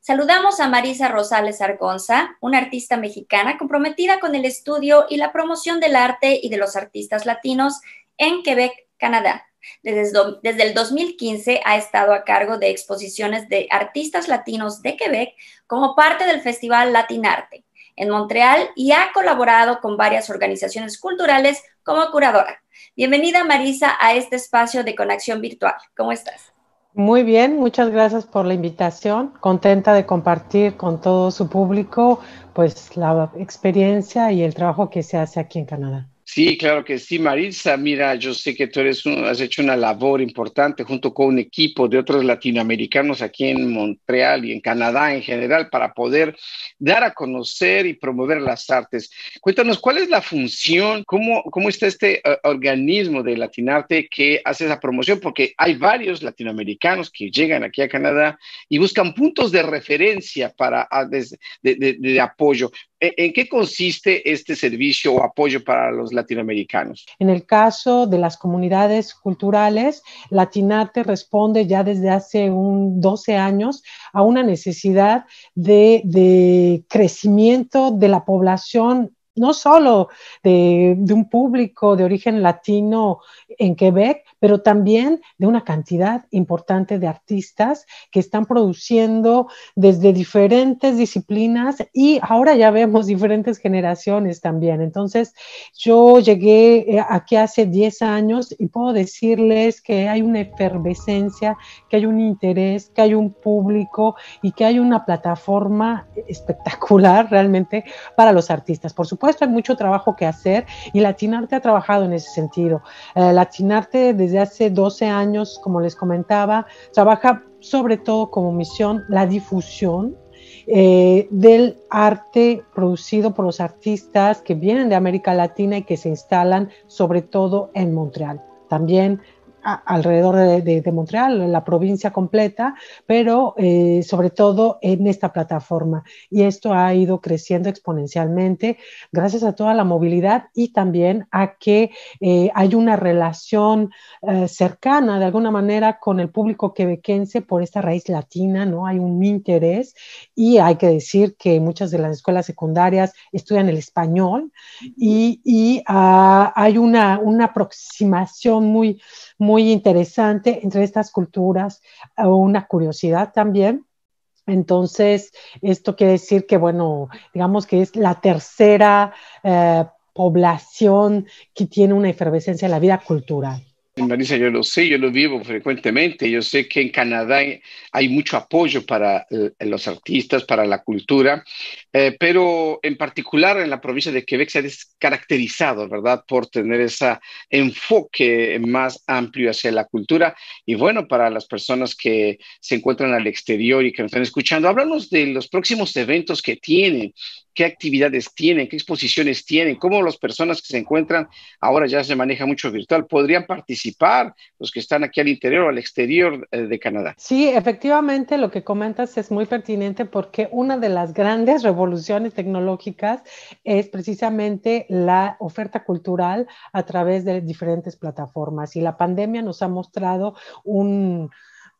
Saludamos a Marisa Rosales Argonza, una artista mexicana comprometida con el estudio y la promoción del arte y de los artistas latinos en Quebec, Canadá. Desde, el 2015 ha estado a cargo de exposiciones de artistas latinos de Quebec como parte del Festival Latinarte en Montreal y ha colaborado con varias organizaciones culturales como curadora. Bienvenida Marisa a este espacio de conexión virtual. ¿Cómo estás? Muy bien, muchas gracias por la invitación. Contenta de compartir con todo su público pues la experiencia y el trabajo que se hace aquí en Canadá. Sí, claro que sí, Marisa. Mira, yo sé que tú eres has hecho una labor importante junto con un equipo de otros latinoamericanos aquí en Montreal y en Canadá en general para poder dar a conocer y promover las artes. Cuéntanos, ¿cuál es la función? ¿Cómo, cómo está este eh, organismo de Latinarte que hace esa promoción? Porque hay varios latinoamericanos que llegan aquí a Canadá y buscan puntos de referencia para ah, de apoyo. ¿En qué consiste este servicio o apoyo para los latinoamericanos? En el caso de las comunidades culturales, Latinate responde ya desde hace un 12 años a una necesidad de, de crecimiento de la población no solo de, un público de origen latino en Quebec, pero también de una cantidad importante de artistas que están produciendo desde diferentes disciplinas y ahora ya vemos diferentes generaciones también. Entonces, yo llegué eh, aquí hace 10 años y puedo decirles que hay una efervescencia, que hay un interés, que hay un público y que hay una plataforma espectacular realmente para los artistas. Por supuesto, supuesto hay mucho trabajo que hacer y Latinarte ha trabajado en ese sentido. Eh, Latinarte desde hace 12 años, como les comentaba, trabaja sobre todo como misión la difusión eh, del arte producido por los artistas que vienen de América Latina y que se instalan sobre todo en Montreal. También alrededor de, de, Montreal, la provincia completa, pero eh, sobre todo en esta plataforma. Y esto ha ido creciendo exponencialmente gracias a toda la movilidad y también a que eh, hay una relación eh, cercana de alguna manera con el público quebequense por esta raíz latina, ¿no? Hay un interés y hay que decir que muchas de las escuelas secundarias estudian el español y, ah, hay una, una aproximación muy, muy interesante entre estas culturas, una curiosidad también. Entonces, esto quiere decir que, bueno, digamos que es la tercera eh, población que tiene una efervescencia en la vida cultural. Marisa, yo lo sé, yo lo vivo frecuentemente. Yo sé que en Canadá hay mucho apoyo para eh, los artistas, para la cultura, eh, pero en particular en la provincia de Quebec se ha caracterizado, ¿verdad?, por tener ese enfoque más amplio hacia la cultura. Y bueno, para las personas que se encuentran al exterior y que nos están escuchando, háblanos de los próximos eventos que tiene qué actividades tienen, qué exposiciones tienen, cómo las personas que se encuentran, ahora ya se maneja mucho virtual, podrían participar los que están aquí al interior o al exterior eh, de Canadá. Sí, efectivamente lo que comentas es muy pertinente porque una de las grandes revoluciones tecnológicas es precisamente la oferta cultural a través de diferentes plataformas y la pandemia nos ha mostrado un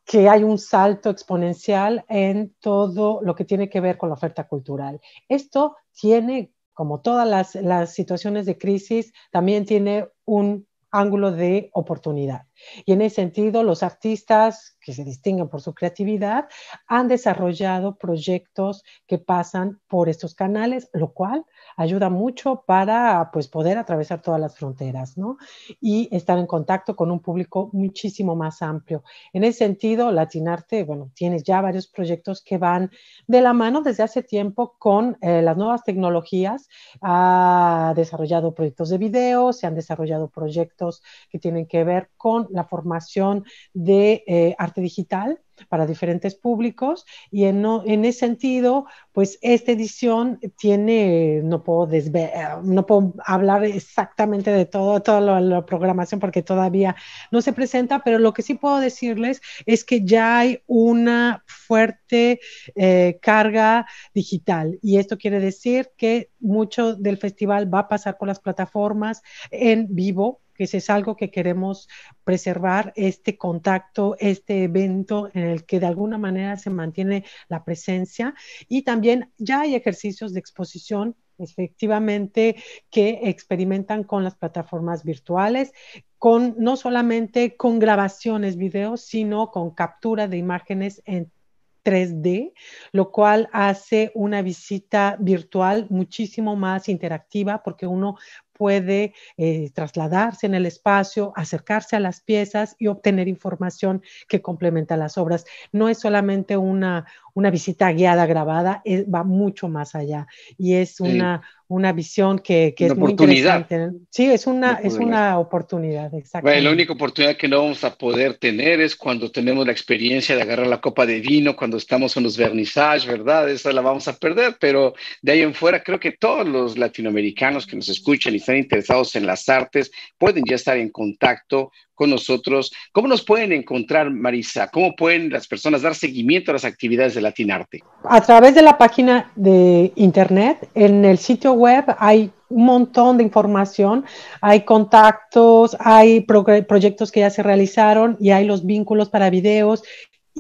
que hay un salto exponencial en todo lo que tiene que ver con la oferta cultural. Esto tiene, como todas las, situaciones de crisis, también tiene un ángulo de oportunidad. Y en ese sentido, los artistas que se distinguen por su creatividad han desarrollado proyectos que pasan por estos canales, lo cual ayuda mucho para pues, poder atravesar todas las fronteras ¿no? y estar en contacto con un público muchísimo más amplio. En ese sentido, Latinarte, bueno, tienes ya varios proyectos que van de la mano desde hace tiempo con eh, las nuevas tecnologías. Ha desarrollado proyectos de video, se han desarrollado proyectos que tienen que ver con la formación de eh, arte digital para diferentes públicos y en, en, ese sentido, pues esta edición tiene, no puedo, eh, no puedo hablar exactamente de todo, toda la, programación porque todavía no se presenta, pero lo que sí puedo decirles es que ya hay una fuerte eh, carga digital y esto quiere decir que mucho del festival va a pasar con las plataformas en vivo que es algo que queremos preservar, este contacto, este evento en el que de alguna manera se mantiene la presencia. Y también ya hay ejercicios de exposición efectivamente que experimentan con las plataformas virtuales, con no solamente con grabaciones, videos, sino con captura de imágenes en 3D, lo cual hace una visita virtual muchísimo más interactiva porque uno puede eh, trasladarse en el espacio, acercarse a las piezas y obtener información que complementa las obras. No es solamente una, una visita guiada grabada, es, eh, va mucho más allá y es una, una visión que, que es muy interesante. ¿eh? Sí, es una, es una oportunidad, exacto. la única oportunidad que no vamos a poder tener es cuando tenemos la experiencia de agarrar la copa de vino, cuando estamos en los vernissages, ¿verdad? Esa la vamos a perder, pero de ahí en fuera creo que todos los latinoamericanos que nos escuchan y están interesados en las artes, pueden ya estar en contacto con nosotros. ¿Cómo nos pueden encontrar, Marisa? ¿Cómo pueden las personas dar seguimiento a las actividades de Latinarte? A través de la página de internet, en el sitio web hay un montón de información, hay contactos, hay proyectos que ya se realizaron y hay los vínculos para videos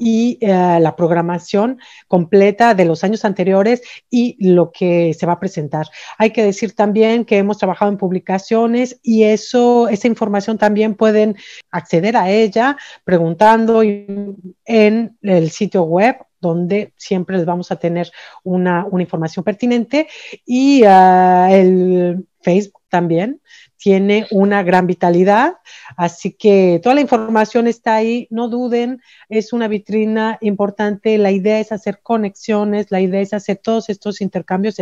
y eh, la programación completa de los años anteriores y lo que se va a presentar. Hay que decir también que hemos trabajado en publicaciones y eso, esa información también pueden acceder a ella preguntando en el sitio web donde siempre les vamos a tener una, información pertinente y ah, el Facebook también tiene una gran vitalidad. Así que toda la información está ahí, no duden, es una vitrina importante, la idea es hacer conexiones, la idea es hacer todos estos intercambios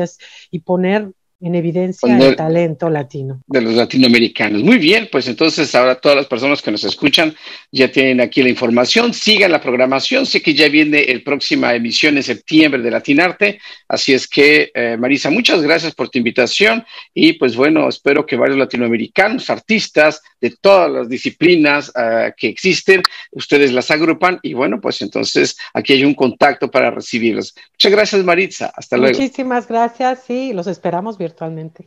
y, poner en evidencia del el talento latino. De los latinoamericanos. Muy bien, pues entonces ahora todas las personas que nos escuchan ya tienen aquí la información. Sigan la programación. Sé que ya viene el próxima emisión en septiembre de Latinarte. Así es que, eh, Marisa, muchas gracias por tu invitación. Y pues bueno, espero que varios latinoamericanos, artistas, de todas las disciplinas ah, que existen, ustedes las agrupan y bueno, pues entonces aquí hay un contacto para recibirlos. Muchas gracias Maritza, hasta luego. Muchísimas gracias, y los esperamos virtualmente.